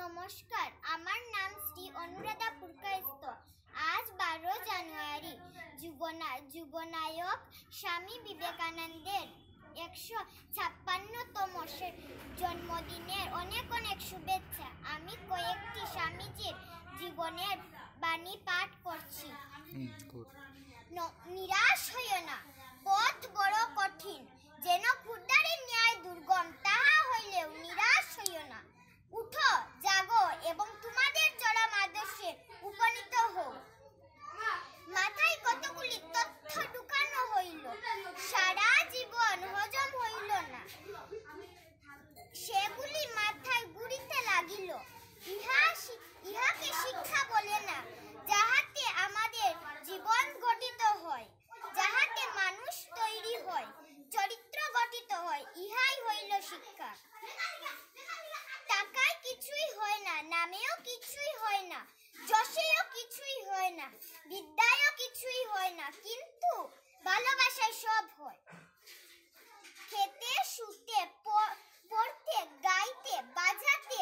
নমস্কার আমার নাম শ্রী অনুরাধা পুরকায়স্ত আজ বারো জানুয়ারি যুবনা যুবনায়ক স্বামী বিবেকানন্দের একশো ছাপ্পান্নতম জন্মদিনের অনেক অনেক শুভেচ্ছা আমি কয়েকটি স্বামীজির জীবনের বাণী পাঠ করছি নিরাশ হয়ে সারা জীবন হজম হইল না সেগুলি মাথায় গুড়িতে লাগিল ইহা ইহাকে শিক্ষা বলে না যাহাতে আমাদের জীবন গঠিত হয় যাহাতে মানুষ তৈরি হয় চরিত্র গঠিত হয় ইহাই হইল শিক্ষা টাকায় কিছুই হয় না নামেও কিছুই হয় না যশেও কিছুই হয় না বিদ্যায়ও কিছুই হয় না কিন্তু ভালোবাসায় সব হয় খেতে শুতে পড়তে গাইতে বাজাতে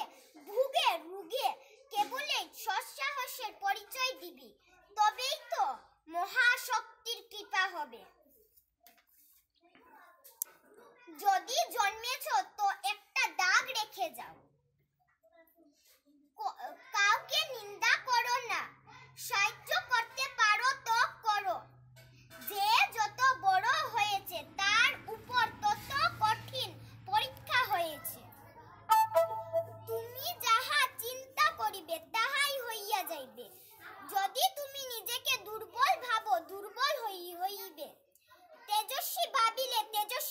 ভুগে রুগে কেবলই সৎসাহসের পরিচয় দিবি তবেই তো মহাশক্তির কৃপা হবে যদি জন্ম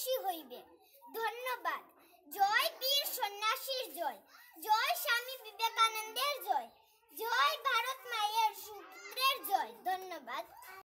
সন্ন্যাসী হইবে ধন্যবাদ জয় বীর সন্ন্যাসীর জয় জয় স্বামী বিবেকানন্দের জয় জয় ভারত মায়ের সূত্রের জয় ধন্যবাদ